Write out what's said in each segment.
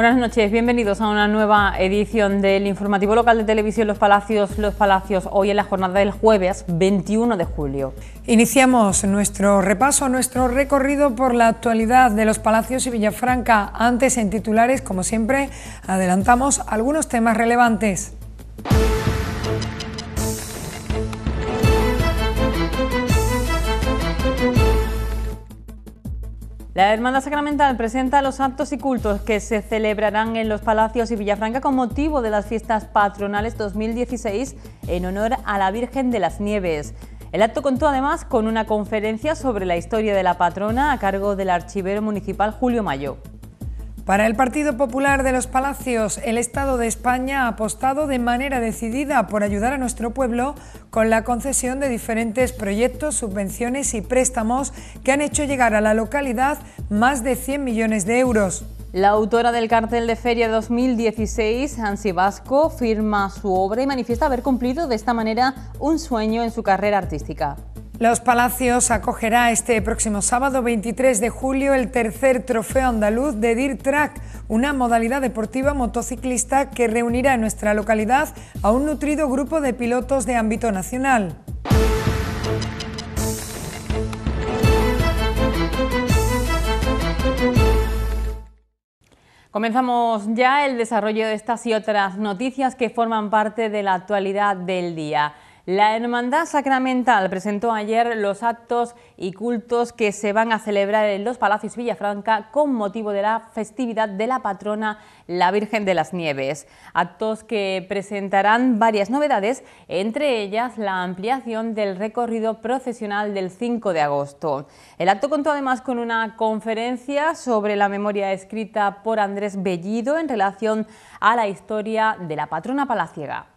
Buenas noches, bienvenidos a una nueva edición del informativo local de televisión Los Palacios, Los Palacios, hoy en la jornada del jueves 21 de julio. Iniciamos nuestro repaso, nuestro recorrido por la actualidad de Los Palacios y Villafranca. Antes en titulares, como siempre, adelantamos algunos temas relevantes. La Hermandad Sacramental presenta los actos y cultos que se celebrarán en los Palacios y Villafranca con motivo de las fiestas patronales 2016 en honor a la Virgen de las Nieves. El acto contó además con una conferencia sobre la historia de la patrona a cargo del archivero municipal Julio Mayo. Para el Partido Popular de los Palacios, el Estado de España ha apostado de manera decidida por ayudar a nuestro pueblo con la concesión de diferentes proyectos, subvenciones y préstamos que han hecho llegar a la localidad más de 100 millones de euros. La autora del cartel de feria 2016, Hansi Vasco, firma su obra y manifiesta haber cumplido de esta manera un sueño en su carrera artística. Los Palacios acogerá este próximo sábado 23 de julio el tercer trofeo andaluz de Dirt Track, una modalidad deportiva motociclista que reunirá en nuestra localidad a un nutrido grupo de pilotos de ámbito nacional. Comenzamos ya el desarrollo de estas y otras noticias que forman parte de la actualidad del día. La Hermandad Sacramental presentó ayer los actos y cultos que se van a celebrar en los Palacios Villafranca con motivo de la festividad de la patrona la Virgen de las Nieves. Actos que presentarán varias novedades, entre ellas la ampliación del recorrido procesional del 5 de agosto. El acto contó además con una conferencia sobre la memoria escrita por Andrés Bellido en relación a la historia de la patrona palaciega.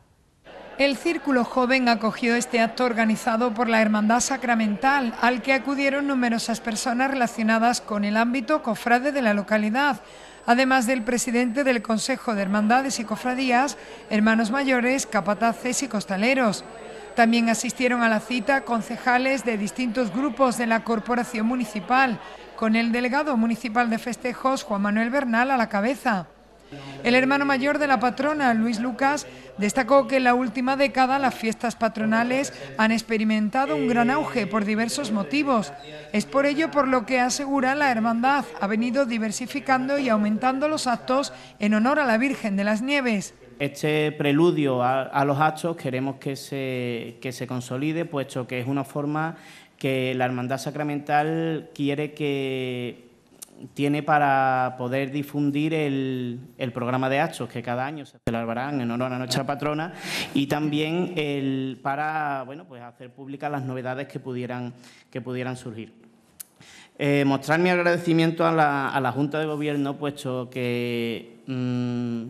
El Círculo Joven acogió este acto organizado por la Hermandad Sacramental, al que acudieron numerosas personas relacionadas con el ámbito cofrade de la localidad, además del presidente del Consejo de Hermandades y Cofradías, hermanos mayores, capataces y costaleros. También asistieron a la cita concejales de distintos grupos de la Corporación Municipal, con el delegado municipal de festejos Juan Manuel Bernal a la cabeza. El hermano mayor de la patrona, Luis Lucas, destacó que en la última década las fiestas patronales han experimentado un gran auge por diversos motivos. Es por ello por lo que asegura la hermandad ha venido diversificando y aumentando los actos en honor a la Virgen de las Nieves. Este preludio a, los actos queremos que se, que se consolide, puesto que es una forma que la Hermandad Sacramental quiere que tiene para poder difundir el, programa de actos que cada año se celebrarán en honor a nuestra patrona y también el, para bueno, pues hacer públicas las novedades que pudieran, que pudieran surgir. Eh, mostrar mi agradecimiento a la, a la, Junta de Gobierno, puesto que mm,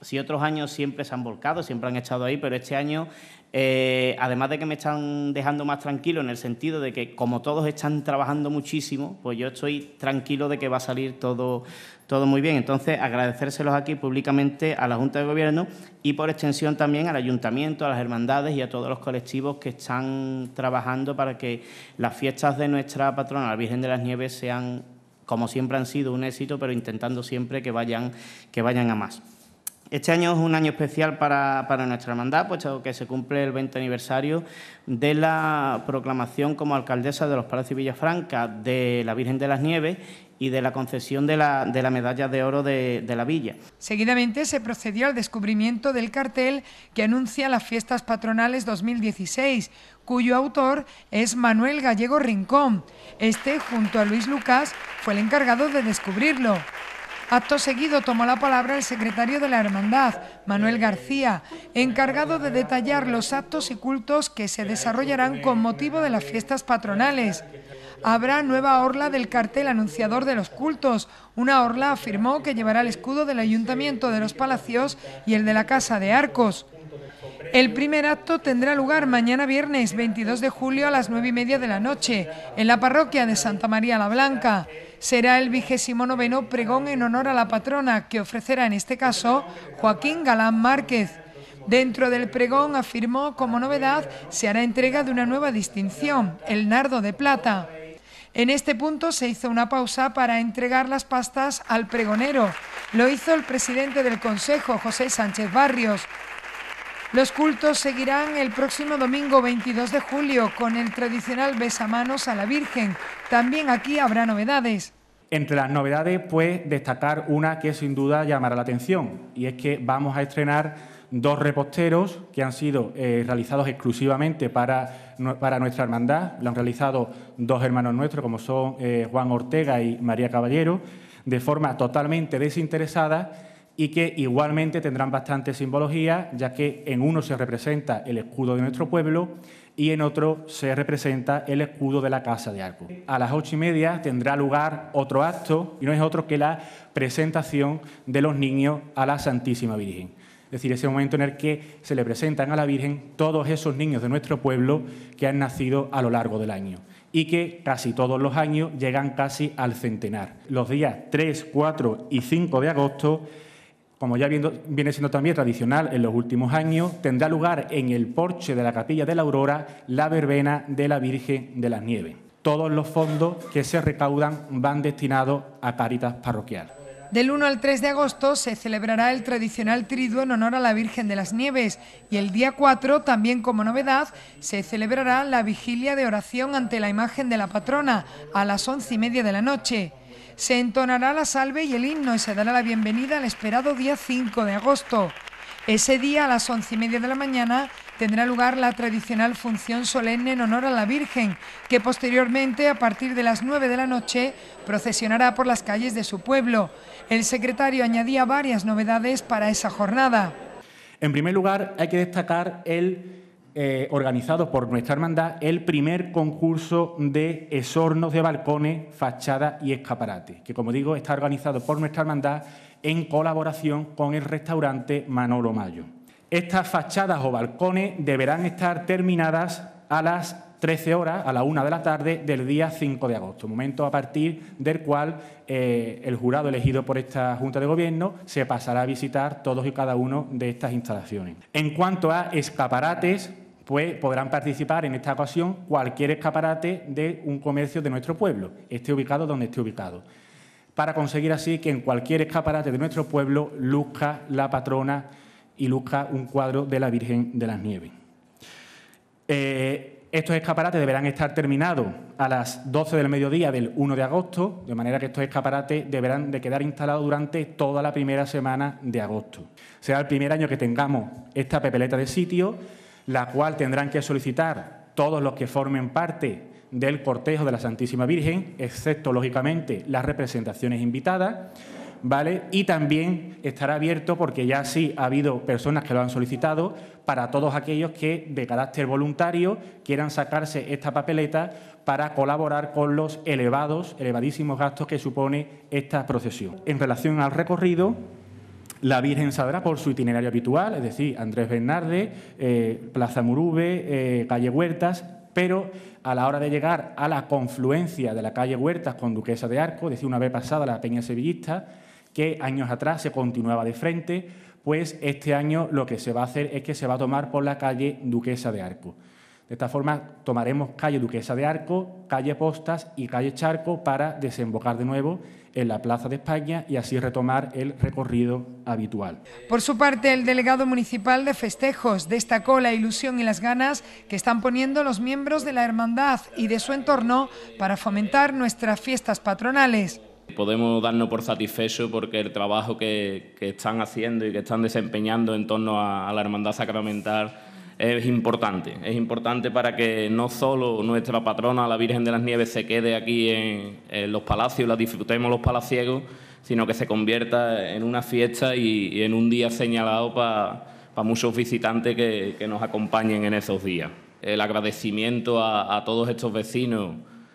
si otros años siempre se han volcado, siempre han estado ahí, pero este año eh, además de que me están dejando más tranquilo en el sentido de que como todos están trabajando muchísimo, pues yo estoy tranquilo de que va a salir todo, todo muy bien. Entonces, agradecérselos aquí públicamente a la Junta de Gobierno y por extensión también al Ayuntamiento, a las hermandades y a todos los colectivos que están trabajando para que las fiestas de nuestra patrona, la Virgen de las Nieves, sean, como siempre han sido, un éxito, pero intentando siempre que vayan, que vayan a más. Este año es un año especial para, nuestra hermandad, puesto que se cumple el 20 aniversario de la proclamación como alcaldesa de los Palacios Villafranca de la Virgen de las Nieves y de la concesión de la, medalla de oro de, de, la villa. Seguidamente se procedió al descubrimiento del cartel que anuncia las fiestas patronales 2016, cuyo autor es Manuel Gallego Rincón. Este, junto a Luis Lucas, fue el encargado de descubrirlo. Acto seguido tomó la palabra el secretario de la Hermandad, Manuel García, encargado de detallar los actos y cultos que se desarrollarán con motivo de las fiestas patronales. Habrá nueva orla del cartel anunciador de los cultos. Una orla afirmó que llevará el escudo del Ayuntamiento de los Palacios y el de la Casa de Arcos. El primer acto tendrá lugar mañana viernes 22 de julio a las 9 y media de la noche en la parroquia de Santa María la Blanca. Será el vigésimo noveno pregón en honor a la patrona que ofrecerá en este caso Joaquín Galán Márquez. Dentro del pregón afirmó como novedad se hará entrega de una nueva distinción, el nardo de plata. En este punto se hizo una pausa para entregar las pastas al pregonero. Lo hizo el presidente del Consejo, José Sánchez Barrios. Los cultos seguirán el próximo domingo 22 de julio con el tradicional besamanos a la Virgen. También aquí habrá novedades. Entre las novedades, puede destacar una que sin duda llamará la atención, y es que vamos a estrenar dos reposteros que han sido eh, realizados exclusivamente para, para, nuestra hermandad. Lo han realizado dos hermanos nuestros, como son eh, Juan Ortega y María Caballero, de forma totalmente desinteresada y que igualmente tendrán bastante simbología, ya que en uno se representa el escudo de nuestro pueblo y en otro se representa el escudo de la Casa de Arco. A las ocho y media tendrá lugar otro acto, y no es otro que la presentación de los niños a la Santísima Virgen. Es decir, ese momento en el que se le presentan a la Virgen todos esos niños de nuestro pueblo que han nacido a lo largo del año y que casi todos los años llegan casi al centenar. Los días 3, 4 y 5 de agosto como ya viene siendo también tradicional en los últimos años, tendrá lugar en el porche de la Capilla de la Aurora la verbena de la Virgen de las Nieves. Todos los fondos que se recaudan van destinados a Caritas Parroquial. Del 1 al 3 de agosto se celebrará el tradicional triduo en honor a la Virgen de las Nieves y el día 4, también como novedad, se celebrará la vigilia de oración ante la imagen de la patrona a las once y media de la noche. Se entonará la salve y el himno y se dará la bienvenida al esperado día 5 de agosto. Ese día, a las once y media de la mañana, tendrá lugar la tradicional función solemne en honor a la Virgen, que posteriormente, a partir de las 9 de la noche, procesionará por las calles de su pueblo. El secretario añadía varias novedades para esa jornada. En primer lugar, hay que destacar el eh, organizado por nuestra hermandad el primer concurso de esornos de balcones, fachadas y escaparates... que como digo está organizado por nuestra hermandad en colaboración con el restaurante Manolo Mayo. Estas fachadas o balcones deberán estar terminadas a las 13 horas, a la una de la tarde del día 5 de agosto, momento a partir del cual eh, el jurado elegido por esta Junta de Gobierno se pasará a visitar todos y cada uno de estas instalaciones. En cuanto a escaparates, pues podrán participar en esta ocasión cualquier escaparate de un comercio de nuestro pueblo, esté ubicado donde esté ubicado, para conseguir así que en cualquier escaparate de nuestro pueblo luzca la patrona y luzca un cuadro de la Virgen de las Nieves. Eh, estos escaparates deberán estar terminados a las 12 del mediodía del 1 de agosto, de manera que estos escaparates deberán de quedar instalados durante toda la primera semana de agosto. Será el primer año que tengamos esta pepeleta de sitio la cual tendrán que solicitar todos los que formen parte del cortejo de la Santísima Virgen, excepto, lógicamente, las representaciones invitadas. ¿Vale? Y también estará abierto, porque ya sí ha habido personas que lo han solicitado, para todos aquellos que de carácter voluntario quieran sacarse esta papeleta para colaborar con los elevados, elevadísimos gastos que supone esta procesión. En relación al recorrido, la Virgen saldrá por su itinerario habitual, es decir, Andrés Bernarde, eh, Plaza Murube, eh, calle Huertas, pero a la hora de llegar a la confluencia de la calle Huertas con Duquesa de Arco, es decir, una vez pasada la Peña Sevillista, que años atrás se continuaba de frente, pues este año lo que se va a hacer es que se va a tomar por la calle Duquesa de Arco. De esta forma tomaremos calle Duquesa de Arco, calle Postas y calle Charco para desembocar de nuevo en la Plaza de España y así retomar el recorrido habitual. Por su parte, el delegado municipal de festejos destacó la ilusión y las ganas que están poniendo los miembros de la hermandad y de su entorno para fomentar nuestras fiestas patronales. Podemos darnos por satisfechos porque el trabajo que, están haciendo y que están desempeñando en torno a, a la hermandad sacramental es importante. Es importante para que no solo nuestra patrona, la Virgen de las Nieves, se quede aquí en, los palacios, la disfrutemos los palaciegos, sino que se convierta en una fiesta y, en un día señalado para muchos visitantes que, nos acompañen en esos días. El agradecimiento a, todos estos vecinos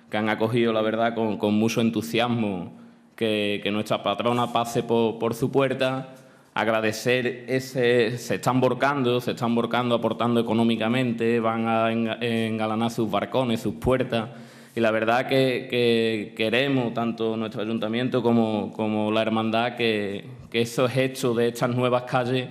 que han acogido, la verdad, con, mucho entusiasmo que, nuestra patrona pase por, por su puerta agradecer ese, se están borcando, se están borcando, aportando económicamente, van a engalanar sus barcones, sus puertas. Y la verdad que, queremos, tanto nuestro ayuntamiento como, la hermandad, que, que, esos hechos de estas nuevas calles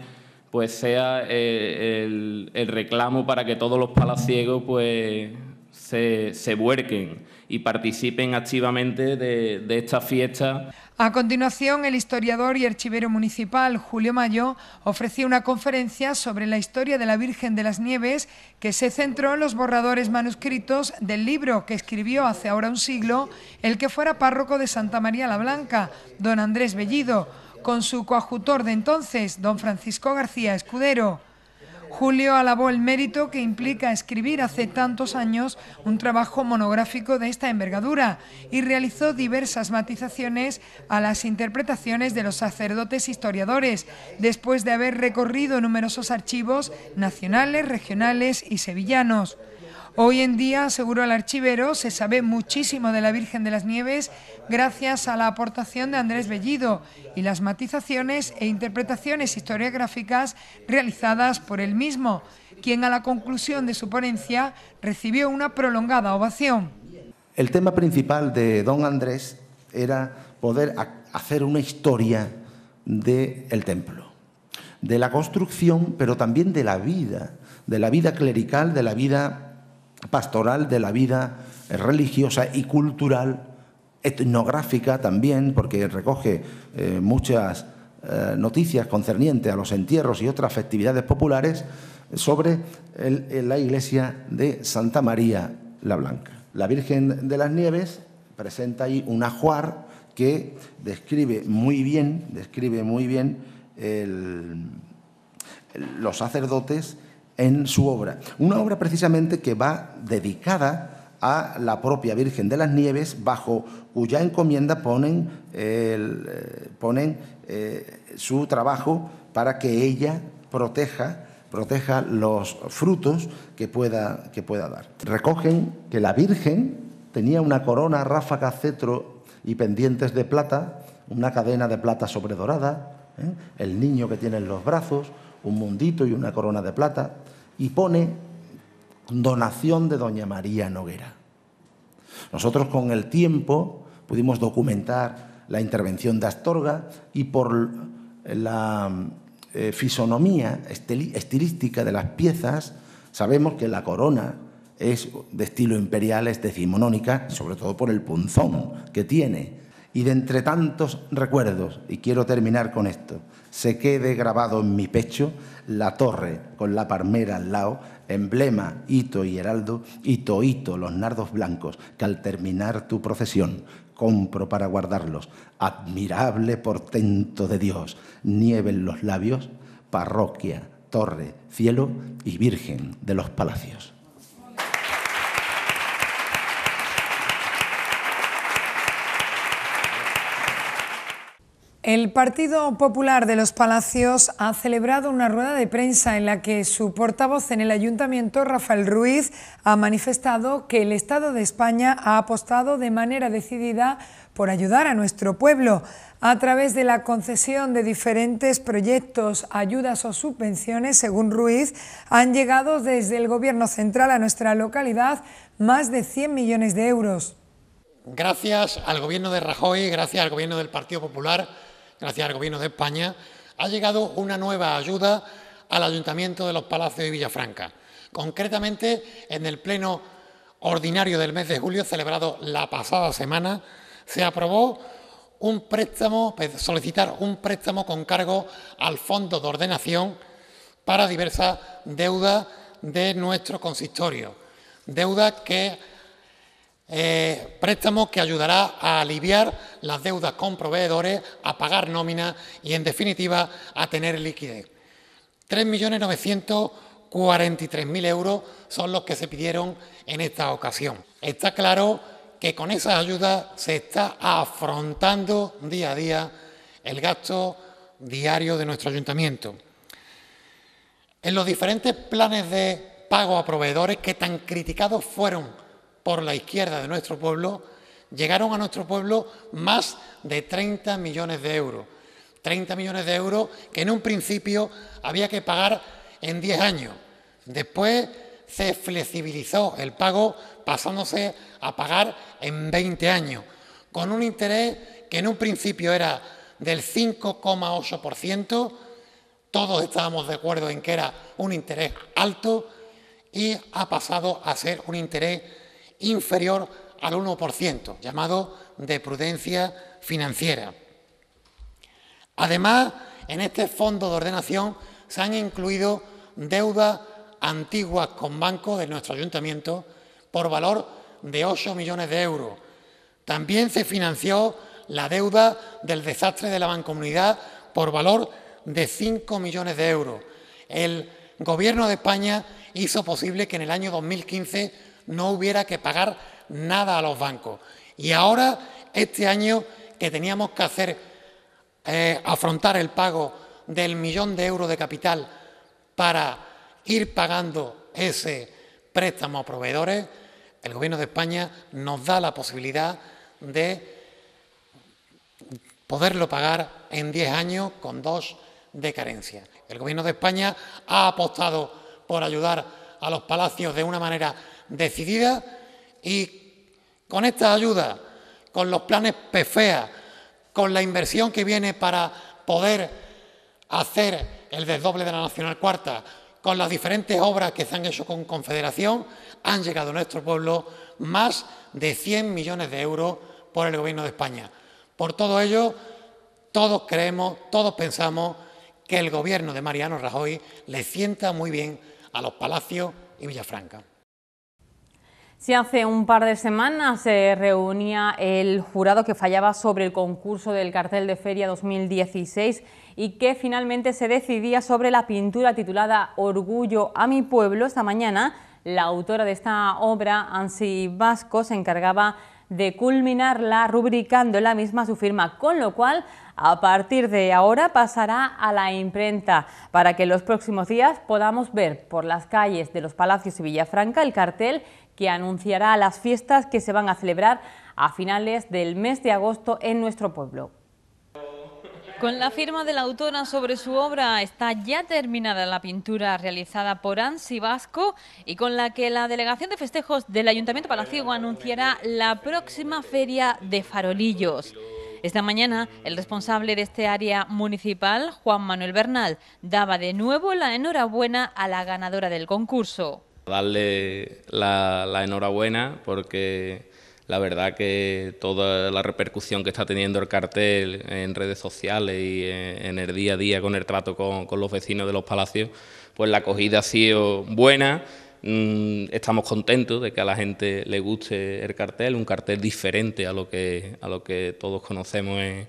pues sea eh, el, reclamo para que todos los palaciegos pues se, se vuelquen y participen activamente de, de esta fiesta. A continuación, el historiador y archivero municipal Julio Mayo ofreció una conferencia sobre la historia de la Virgen de las Nieves que se centró en los borradores manuscritos del libro que escribió hace ahora un siglo el que fuera párroco de Santa María la Blanca, don Andrés Bellido, con su coajutor de entonces, don Francisco García Escudero. Julio alabó el mérito que implica escribir hace tantos años un trabajo monográfico de esta envergadura y realizó diversas matizaciones a las interpretaciones de los sacerdotes historiadores, después de haber recorrido numerosos archivos nacionales, regionales y sevillanos. Hoy en día, seguro el archivero, se sabe muchísimo de la Virgen de las Nieves gracias a la aportación de Andrés Bellido y las matizaciones e interpretaciones historiográficas realizadas por él mismo, quien a la conclusión de su ponencia recibió una prolongada ovación. El tema principal de don Andrés era poder hacer una historia del templo, de la construcción, pero también de la vida, de la vida clerical, de la vida pastoral de la vida religiosa y cultural, etnográfica también, porque recoge eh, muchas eh, noticias concernientes a los entierros y otras festividades populares sobre eh, la iglesia de Santa María la Blanca. La Virgen de las Nieves presenta ahí un ajuar que describe muy bien, describe muy bien los sacerdotes en su obra. Una obra precisamente que va dedicada a la propia Virgen de las Nieves, bajo cuya encomienda ponen, eh, ponen eh, su trabajo para que ella proteja, proteja los frutos que pueda, que pueda dar. Recogen que la Virgen tenía una corona, ráfaga, cetro y pendientes de plata, una cadena de plata sobredorada, ¿eh? el niño que tiene en los brazos, un mundito y una corona de plata y pone donación de doña María Noguera. Nosotros con el tiempo pudimos documentar la intervención de Astorga y por la eh, fisonomía estilística de las piezas sabemos que la corona es de estilo imperial, es decimonónica, sobre todo por el punzón que tiene y de entre tantos recuerdos, y quiero terminar con esto, se quede grabado en mi pecho la torre con la palmera al lado, emblema, hito y heraldo, hito, hito, los nardos blancos, que al terminar tu procesión compro para guardarlos. Admirable portento de Dios, nieve en los labios, parroquia, torre, cielo y virgen de los palacios. El Partido Popular de los Palacios ha celebrado una rueda de prensa en la que su portavoz en el Ayuntamiento, Rafael Ruiz, ha manifestado que el Estado de España ha apostado de manera decidida por ayudar a nuestro pueblo a través de la concesión de diferentes proyectos, ayudas o subvenciones, según Ruiz, han llegado desde el Gobierno central a nuestra localidad más de 100 millones de euros. Gracias al gobierno de Rajoy, gracias al gobierno del Partido Popular, gracias al Gobierno de España, ha llegado una nueva ayuda al Ayuntamiento de los Palacios de Villafranca. Concretamente, en el Pleno Ordinario del mes de julio, celebrado la pasada semana, se aprobó un préstamo, pues, solicitar un préstamo con cargo al Fondo de Ordenación para diversas deudas de nuestro consistorio. deuda que eh, préstamo que ayudará a aliviar las deudas con proveedores, a pagar nóminas y, en definitiva, a tener liquidez. 3.943.000 euros son los que se pidieron en esta ocasión. Está claro que con esa ayuda se está afrontando día a día el gasto diario de nuestro ayuntamiento. En los diferentes planes de pago a proveedores que tan criticados fueron por la izquierda de nuestro pueblo, llegaron a nuestro pueblo más de 30 millones de euros. 30 millones de euros que en un principio había que pagar en 10 años. Después se flexibilizó el pago pasándose a pagar en 20 años, con un interés que en un principio era del 5,8%, todos estábamos de acuerdo en que era un interés alto y ha pasado a ser un interés inferior al 1%, llamado de prudencia financiera. Además, en este fondo de ordenación se han incluido deudas antiguas con bancos de nuestro ayuntamiento por valor de 8 millones de euros. También se financió la deuda del desastre de la Bancomunidad... por valor de 5 millones de euros. El Gobierno de España hizo posible que en el año 2015 no hubiera que pagar nada a los bancos. Y ahora, este año que teníamos que hacer eh, afrontar el pago del millón de euros de capital para ir pagando ese préstamo a proveedores, el Gobierno de España nos da la posibilidad de poderlo pagar en 10 años con dos de carencia. El Gobierno de España ha apostado por ayudar a los palacios de una manera decidida y con esta ayuda, con los planes PFEA, con la inversión que viene para poder hacer el desdoble de la Nacional Cuarta, con las diferentes obras que se han hecho con Confederación, han llegado a nuestro pueblo más de 100 millones de euros por el Gobierno de España. Por todo ello, todos creemos, todos pensamos que el Gobierno de Mariano Rajoy le sienta muy bien a los palacios y Villafranca. Si hace un par de semanas se reunía el jurado que fallaba sobre el concurso del cartel de feria 2016 y que finalmente se decidía sobre la pintura titulada Orgullo a mi pueblo, esta mañana la autora de esta obra, Ansi Vasco, se encargaba de culminarla rubricando la misma su firma, con lo cual a partir de ahora pasará a la imprenta para que en los próximos días podamos ver por las calles de los Palacios y Villafranca el cartel que anunciará las fiestas que se van a celebrar a finales del mes de agosto en nuestro pueblo. Con la firma de la autora sobre su obra está ya terminada la pintura realizada por Ansi Vasco y con la que la Delegación de Festejos del Ayuntamiento palacio anunciará la próxima Feria de Farolillos. Esta mañana, el responsable de este área municipal, Juan Manuel Bernal, daba de nuevo la enhorabuena a la ganadora del concurso. Darle la, enhorabuena porque la verdad que toda la repercusión que está teniendo el cartel en redes sociales y en, el día a día con el trato con, los vecinos de los palacios, pues la acogida ha sido buena. Mm, estamos contentos de que a la gente le guste el cartel, un cartel diferente a lo que, a lo que todos conocemos en,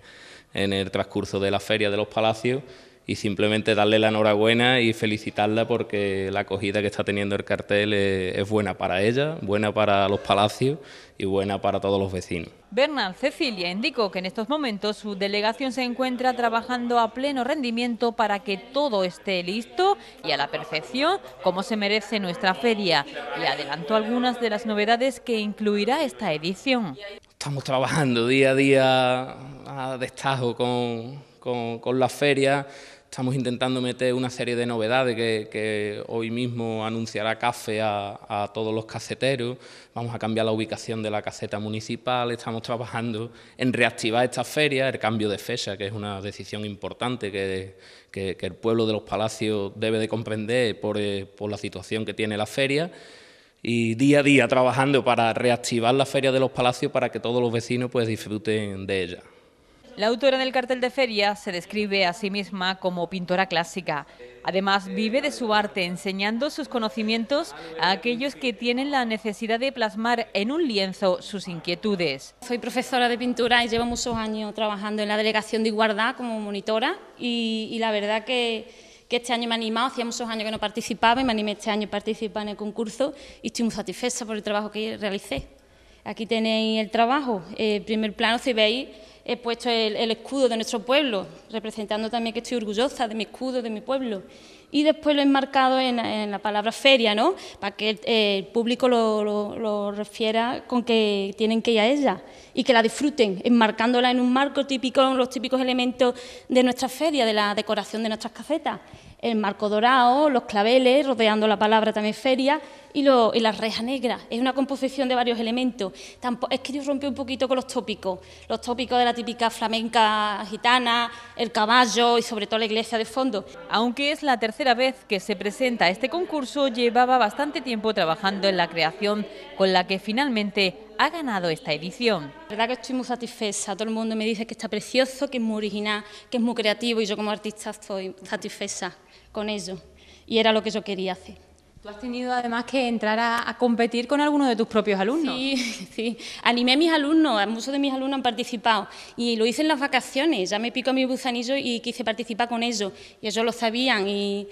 en el transcurso de la Feria de los Palacios y simplemente darle la enhorabuena y felicitarla porque la acogida que está teniendo el cartel es, buena para ella, buena para los palacios y buena para todos los vecinos. Bernal Cecilia indicó que en estos momentos su delegación se encuentra trabajando a pleno rendimiento para que todo esté listo y a la perfección como se merece nuestra feria y adelantó algunas de las novedades que incluirá esta edición. Estamos trabajando día a día a destajo con, con, con la feria, Estamos intentando meter una serie de novedades que, hoy mismo anunciará CAFE a, todos los caseteros. Vamos a cambiar la ubicación de la caseta municipal. Estamos trabajando en reactivar esta feria, el cambio de fecha, que es una decisión importante que, el pueblo de los palacios debe de comprender por, eh, por la situación que tiene la feria y día a día trabajando para reactivar la Feria de los Palacios para que todos los vecinos pues disfruten de ella. La autora del cartel de feria se describe a sí misma como pintora clásica. Además, vive de su arte, enseñando sus conocimientos a aquellos que tienen la necesidad de plasmar en un lienzo sus inquietudes. Soy profesora de pintura y llevo muchos años trabajando en la Delegación de Igualdad como monitora y, la verdad que que este año me ha animado, hacía muchos años que no participaba y me animé este año a participar en el concurso y estoy muy satisfecha por el trabajo que realicé. Aquí tenéis el trabajo, el eh, primer plano, si veis, he puesto el, escudo de nuestro pueblo, representando también que estoy orgullosa de mi escudo, de mi pueblo y después lo he enmarcado en, la palabra feria, ¿no? Para que el público lo, refiera con que tienen que ir a ella y que la disfruten, enmarcándola en un marco típico, los típicos elementos de nuestra feria, de la decoración de nuestras casetas. El marco dorado, los claveles, rodeando la palabra también feria, y, lo, y las rejas negras. Es una composición de varios elementos. es que yo rompí un poquito con los tópicos, los tópicos de la típica flamenca gitana, el caballo y sobre todo la iglesia de fondo. Aunque es la tercera tercera vez que se presenta este concurso, llevaba bastante tiempo trabajando en la creación con la que finalmente ha ganado esta edición. La verdad que estoy muy satisfecha, todo el mundo me dice que está precioso, que es muy original, que es muy creativo y yo como artista estoy satisfecha con ello y era lo que yo quería hacer. Tú has tenido además que entrar a, competir con algunos de tus propios alumnos. Sí, sí. Animé a mis alumnos, muchos de mis alumnos han participado y lo hice en las vacaciones. Ya me pico mi buzanillo y quise participar con ellos y ellos lo sabían. Y,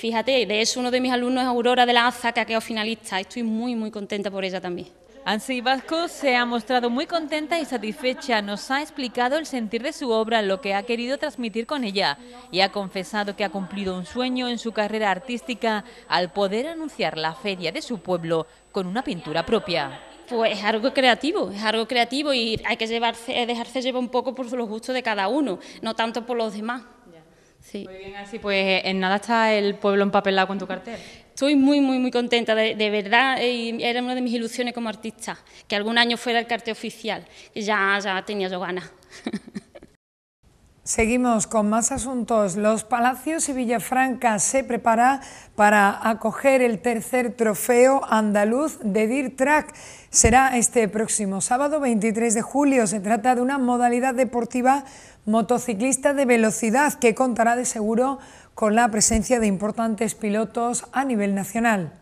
fíjate, de eso uno de mis alumnos es Aurora de la Aza, que ha quedado finalista. Estoy muy, muy contenta por ella también. Ansi Vasco se ha mostrado muy contenta y satisfecha, nos ha explicado el sentir de su obra, lo que ha querido transmitir con ella y ha confesado que ha cumplido un sueño en su carrera artística al poder anunciar la feria de su pueblo con una pintura propia. Pues es algo creativo, es algo creativo y hay que dejarse llevar un poco por los gustos de cada uno, no tanto por los demás. Sí. Muy bien, así pues eh, en nada está el pueblo empapelado con tu cartel. Estoy muy, muy, muy contenta, de, verdad, era una de mis ilusiones como artista, que algún año fuera el cartel oficial, ya, ya tenía yo ganas. Seguimos con más asuntos. Los Palacios y Villafranca se prepara para acoger el tercer trofeo andaluz de Dirt Track. Será este próximo sábado 23 de julio. Se trata de una modalidad deportiva motociclista de velocidad que contará de seguro con la presencia de importantes pilotos a nivel nacional.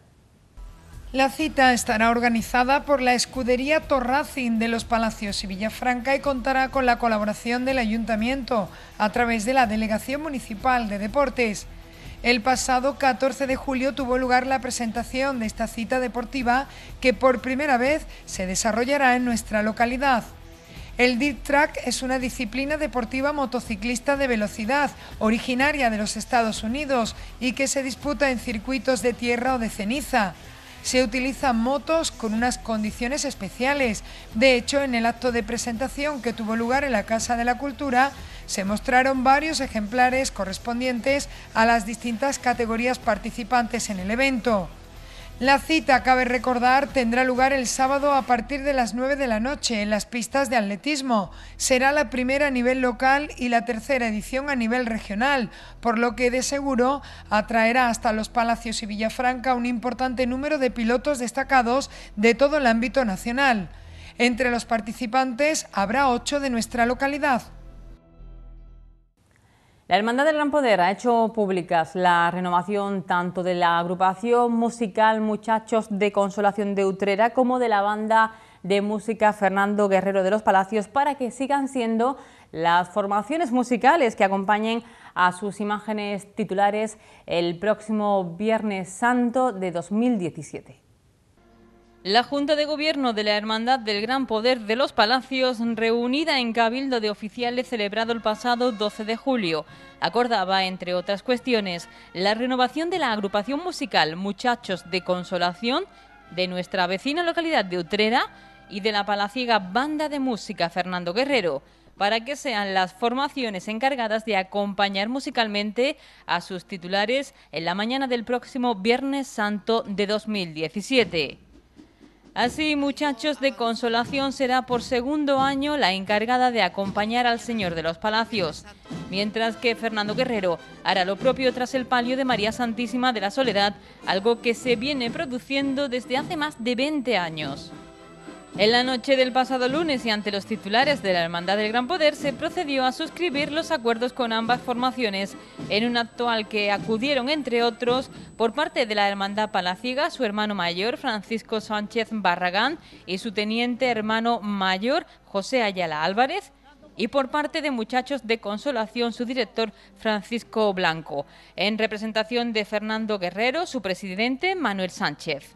La cita estará organizada por la Escudería Torracin de los Palacios y Villafranca y contará con la colaboración del Ayuntamiento a través de la Delegación Municipal de Deportes. El pasado 14 de julio tuvo lugar la presentación de esta cita deportiva que por primera vez se desarrollará en nuestra localidad. El dirt track es una disciplina deportiva motociclista de velocidad, originaria de los Estados Unidos y que se disputa en circuitos de tierra o de ceniza se utilizan motos con unas condiciones especiales. De hecho, en el acto de presentación que tuvo lugar en la Casa de la Cultura, se mostraron varios ejemplares correspondientes a las distintas categorías participantes en el evento. La cita, cabe recordar, tendrá lugar el sábado a partir de las 9 de la noche en las pistas de atletismo. Será la primera a nivel local y la tercera edición a nivel regional, por lo que de seguro atraerá hasta los Palacios y Villafranca un importante número de pilotos destacados de todo el ámbito nacional. Entre los participantes habrá ocho de nuestra localidad. La Hermandad del Gran Poder ha hecho públicas la renovación tanto de la agrupación musical Muchachos de Consolación de Utrera como de la banda de música Fernando Guerrero de los Palacios para que sigan siendo las formaciones musicales que acompañen a sus imágenes titulares el próximo Viernes Santo de 2017. La Junta de Gobierno de la Hermandad del Gran Poder de los Palacios, reunida en Cabildo de Oficiales celebrado el pasado 12 de julio, acordaba, entre otras cuestiones, la renovación de la agrupación musical Muchachos de Consolación de nuestra vecina localidad de Utrera y de la palaciega Banda de Música Fernando Guerrero, para que sean las formaciones encargadas de acompañar musicalmente a sus titulares en la mañana del próximo Viernes Santo de 2017. Así, muchachos de Consolación será por segundo año la encargada de acompañar al Señor de los Palacios, mientras que Fernando Guerrero hará lo propio tras el palio de María Santísima de la Soledad, algo que se viene produciendo desde hace más de 20 años. En la noche del pasado lunes y ante los titulares de la Hermandad del Gran Poder se procedió a suscribir los acuerdos con ambas formaciones en un acto al que acudieron, entre otros, por parte de la Hermandad palaciga su hermano mayor Francisco Sánchez Barragán y su teniente hermano mayor José Ayala Álvarez, y por parte de Muchachos de Consolación, su director Francisco Blanco, en representación de Fernando Guerrero, su presidente Manuel Sánchez.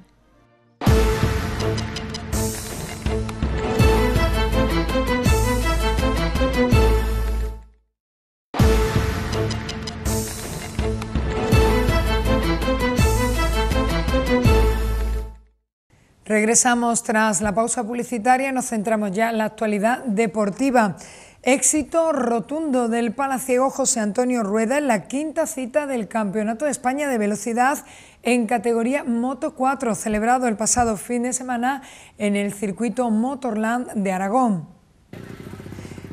Regresamos tras la pausa publicitaria, nos centramos ya en la actualidad deportiva. Éxito rotundo del palaciego José Antonio Rueda en la quinta cita del Campeonato de España de Velocidad en categoría Moto 4, celebrado el pasado fin de semana en el circuito Motorland de Aragón.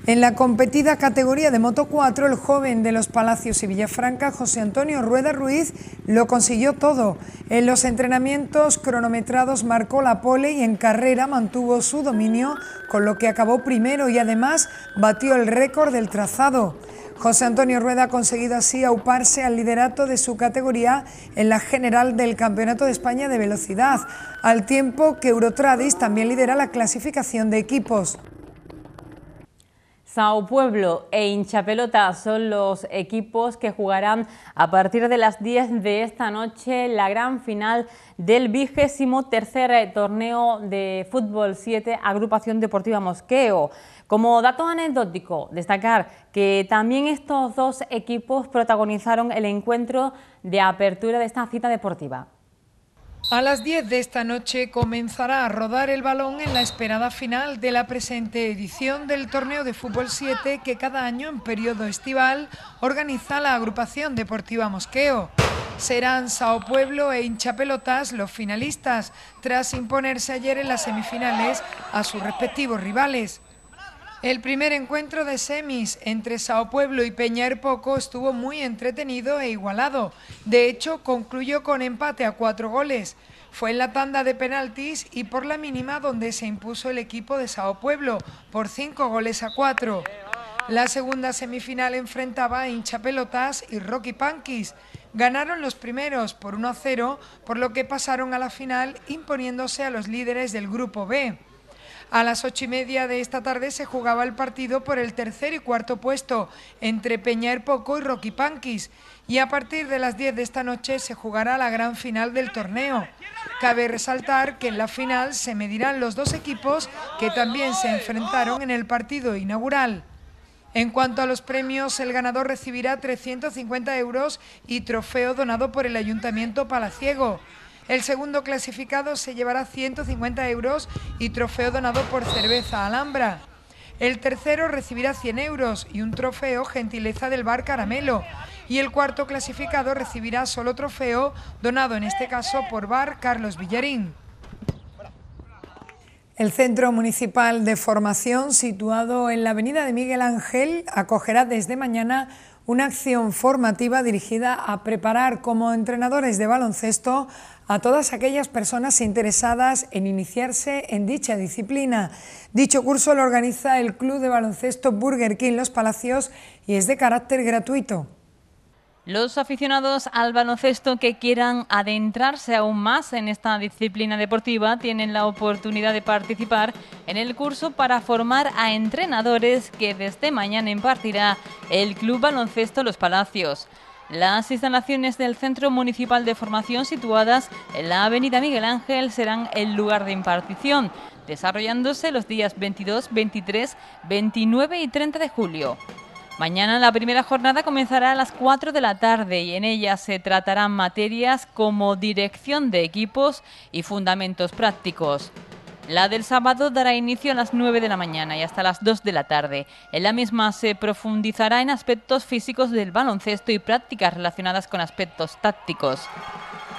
En la competida categoría de Moto 4, el joven de los Palacios y Villafranca, José Antonio Rueda Ruiz, lo consiguió todo. En los entrenamientos cronometrados marcó la pole y en carrera mantuvo su dominio, con lo que acabó primero y además batió el récord del trazado. José Antonio Rueda ha conseguido así auparse al liderato de su categoría en la general del Campeonato de España de Velocidad, al tiempo que Eurotradis también lidera la clasificación de equipos. Sao Pueblo e Hinchapelota son los equipos que jugarán a partir de las 10 de esta noche la gran final del vigésimo tercer torneo de fútbol 7 agrupación deportiva Mosqueo. Como dato anecdótico, destacar que también estos dos equipos protagonizaron el encuentro de apertura de esta cita deportiva. A las 10 de esta noche comenzará a rodar el balón en la esperada final de la presente edición del torneo de fútbol 7 que cada año en periodo estival organiza la agrupación deportiva Mosqueo. Serán Sao Pueblo e Hinchapelotas los finalistas, tras imponerse ayer en las semifinales a sus respectivos rivales. El primer encuentro de semis entre Sao Pueblo y Peñar Poco estuvo muy entretenido e igualado. De hecho, concluyó con empate a cuatro goles. Fue en la tanda de penaltis y por la mínima donde se impuso el equipo de Sao Pueblo por cinco goles a cuatro. La segunda semifinal enfrentaba a Pelotas y Rocky Punkies. Ganaron los primeros por 1-0, por lo que pasaron a la final imponiéndose a los líderes del grupo B. A las ocho y media de esta tarde se jugaba el partido por el tercer y cuarto puesto entre Peñar Poco y Rocky Pankis y a partir de las diez de esta noche se jugará la gran final del torneo. Cabe resaltar que en la final se medirán los dos equipos que también se enfrentaron en el partido inaugural. En cuanto a los premios, el ganador recibirá 350 euros y trofeo donado por el Ayuntamiento Palaciego. El segundo clasificado se llevará 150 euros y trofeo donado por Cerveza Alhambra. El tercero recibirá 100 euros y un trofeo gentileza del bar Caramelo. Y el cuarto clasificado recibirá solo trofeo donado en este caso por bar Carlos Villarín. El Centro Municipal de Formación, situado en la Avenida de Miguel Ángel, acogerá desde mañana una acción formativa dirigida a preparar como entrenadores de baloncesto a todas aquellas personas interesadas en iniciarse en dicha disciplina. Dicho curso lo organiza el Club de Baloncesto Burger King Los Palacios y es de carácter gratuito. Los aficionados al baloncesto que quieran adentrarse aún más en esta disciplina deportiva tienen la oportunidad de participar en el curso para formar a entrenadores que desde mañana impartirá el Club Baloncesto Los Palacios. Las instalaciones del Centro Municipal de Formación situadas en la Avenida Miguel Ángel serán el lugar de impartición, desarrollándose los días 22, 23, 29 y 30 de julio. Mañana la primera jornada comenzará a las 4 de la tarde y en ella se tratarán materias como dirección de equipos y fundamentos prácticos. La del sábado dará inicio a las 9 de la mañana y hasta las 2 de la tarde. En la misma se profundizará en aspectos físicos del baloncesto y prácticas relacionadas con aspectos tácticos.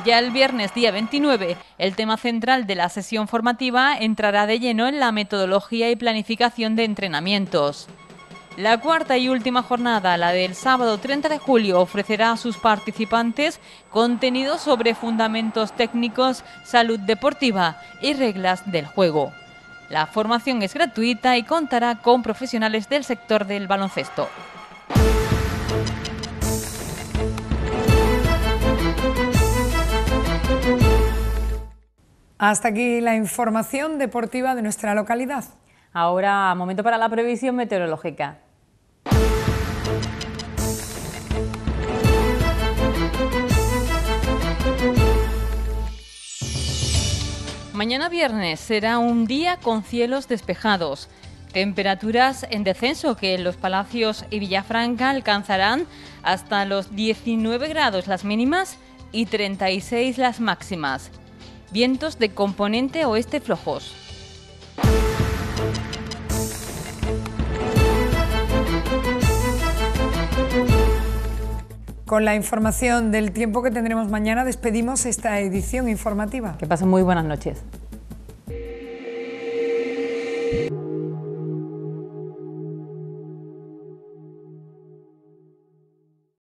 Ya el viernes día 29, el tema central de la sesión formativa entrará de lleno en la metodología y planificación de entrenamientos. La cuarta y última jornada, la del sábado 30 de julio, ofrecerá a sus participantes contenido sobre fundamentos técnicos, salud deportiva y reglas del juego. La formación es gratuita y contará con profesionales del sector del baloncesto. Hasta aquí la información deportiva de nuestra localidad. Ahora, momento para la previsión meteorológica. Mañana viernes será un día con cielos despejados. Temperaturas en descenso que en los Palacios y Villafranca alcanzarán hasta los 19 grados las mínimas y 36 las máximas. Vientos de componente oeste flojos. Con la información del tiempo que tendremos mañana despedimos esta edición informativa. Que pasen muy buenas noches.